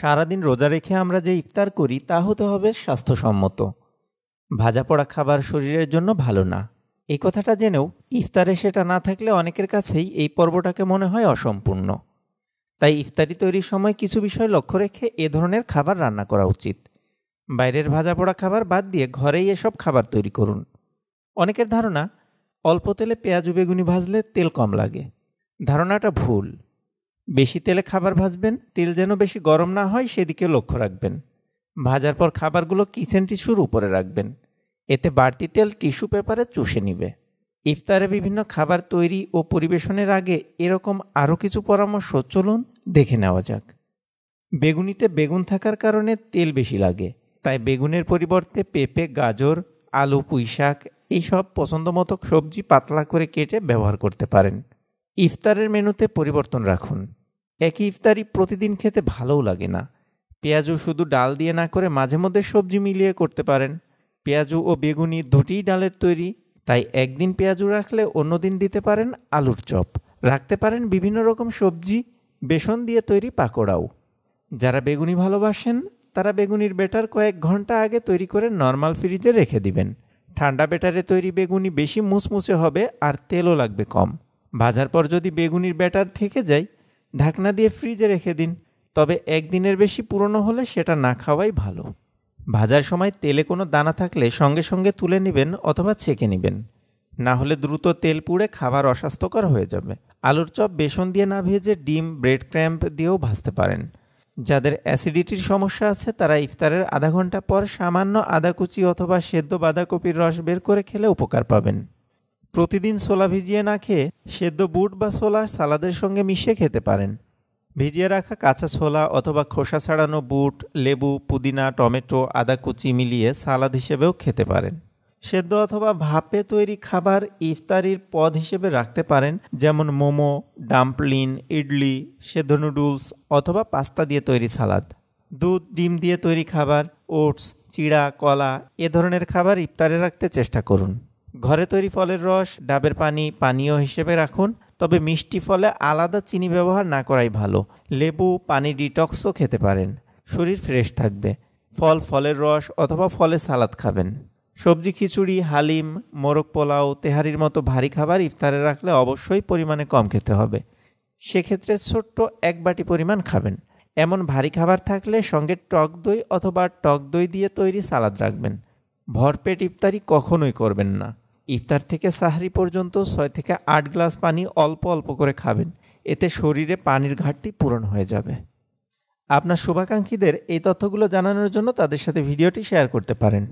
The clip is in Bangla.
সারাদিন রোজা রেখে আমরা যে ইফতার করি তা হতে হবে স্বাস্থ্যসম্মত ভাজা পড়া খাবার শরীরের জন্য ভালো না এই কথাটা জেনেও ইফতারে সেটা না থাকলে অনেকের কাছেই এই পর্বটাকে মনে হয় অসম্পূর্ণ তাই ইফতারি তৈরির সময় কিছু বিষয় লক্ষ্য রেখে এ ধরনের খাবার রান্না করা উচিত বাইরের ভাজা পোড়া খাবার বাদ দিয়ে ঘরেই এসব খাবার তৈরি করুন অনেকের ধারণা অল্প তেলে পেঁয়াজু বেগুনি ভাজলে তেল কম লাগে ধারণাটা ভুল বেশি তেলে খাবার ভাজবেন তেল যেন বেশি গরম না হয় সেদিকে লক্ষ্য রাখবেন ভাজার পর খাবারগুলো কিচেন টিস্যুর উপরে রাখবেন এতে বাড়তি তেল টিস্যু পেপারে চুষে নিবে ইফতারে বিভিন্ন খাবার তৈরি ও পরিবেশনের আগে এরকম আরও কিছু পরামর্শ চলুন দেখে নেওয়া যাক বেগুনিতে বেগুন থাকার কারণে তেল বেশি লাগে তাই বেগুনের পরিবর্তে পেঁপে গাজর আলু পুঁইশাক এইসব পছন্দ মতো সবজি পাতলা করে কেটে ব্যবহার করতে পারেন ইফতারের মেনুতে পরিবর্তন রাখুন একই ইফতারি প্রতিদিন খেতে ভালোও লাগে না পেঁয়াজু শুধু ডাল দিয়ে না করে মাঝে মধ্যে সবজি মিলিয়ে করতে পারেন পেঁয়াজু ও বেগুনি দুটিই ডালের তৈরি তাই একদিন পেঁয়াজু রাখলে অন্যদিন দিতে পারেন আলুর চপ রাখতে পারেন বিভিন্ন রকম সবজি বেসন দিয়ে তৈরি পাকোড়াও যারা বেগুনি ভালোবাসেন তারা বেগুনির বেটার কয়েক ঘন্টা আগে তৈরি করে নর্মাল ফ্রিজে রেখে দিবেন ঠান্ডা বেটারে তৈরি বেগুনি বেশি মুসমুসে হবে আর তেলও লাগবে কম ভাজার পর যদি বেগুনির ব্যাটার থেকে যায় ঢাকনা দিয়ে ফ্রিজে রেখে দিন তবে একদিনের বেশি পুরনো হলে সেটা না খাওয়াই ভালো ভাজার সময় তেলে কোনো দানা থাকলে সঙ্গে সঙ্গে তুলে নেবেন অথবা ছেঁকে নেবেন না হলে দ্রুত তেল পুড়ে খাবার অস্বাস্থ্যকর হয়ে যাবে আলুর চপ বেসন দিয়ে না ভেজে ডিম ব্রেড ক্র্যাম্প দিয়েও ভাজতে পারেন যাদের অ্যাসিডিটির সমস্যা আছে তারা ইফতারের আধা ঘন্টা পর সামান্য আদা কুচি অথবা সেদ্ধ বাঁধাকপির রস বের করে খেলে উপকার পাবেন প্রতিদিন ছোলা ভিজিয়ে না খেয়ে সেদ্ধ বুট বা ছোলা সালাদের সঙ্গে মিশিয়ে খেতে পারেন ভিজিয়ে রাখা কাঁচা ছোলা অথবা খোসা ছাড়ানো বুট লেবু পুদিনা টমেটো আদা কুচি মিলিয়ে সালাদ হিসেবেও খেতে পারেন সেদ্ধ অথবা ভাপে তৈরি খাবার ইফতারির পদ হিসেবে রাখতে পারেন যেমন মোমো ডাম্পলিন ইডলি সেদ্ধ নুডলস অথবা পাস্তা দিয়ে তৈরি সালাদ দুধ ডিম দিয়ে তৈরি খাবার ওটস চিড়া কলা এ ধরনের খাবার ইফতারে রাখতে চেষ্টা করুন ঘরে তৈরি ফলের রস ডাবের পানি পানীয় হিসেবে রাখুন তবে মিষ্টি ফলে আলাদা চিনি ব্যবহার না করাই ভালো লেবু পানি ডিটক্সও খেতে পারেন শরীর ফ্রেশ থাকবে ফল ফলের রস অথবা ফলের সালাদ খাবেন সবজি খিচুড়ি হালিম মোরগ পোলাও তেহারির মতো ভারী খাবার ইফতারে রাখলে অবশ্যই পরিমাণে কম খেতে হবে সেক্ষেত্রে ছোট্ট এক বাটি পরিমাণ খাবেন এমন ভারী খাবার থাকলে সঙ্গে টক দই অথবা টক দই দিয়ে তৈরি সালাদ রাখবেন ভরপেট ইফতারি কখনোই করবেন না ইফতার থেকে সাহারি পর্যন্ত ছয় থেকে আট গ্লাস পানি অল্প অল্প করে খাবেন এতে শরীরে পানির ঘাটতি পূরণ হয়ে যাবে আপনার শুভাকাঙ্ক্ষীদের এই তথ্যগুলো জানানোর জন্য তাদের সাথে ভিডিওটি শেয়ার করতে পারেন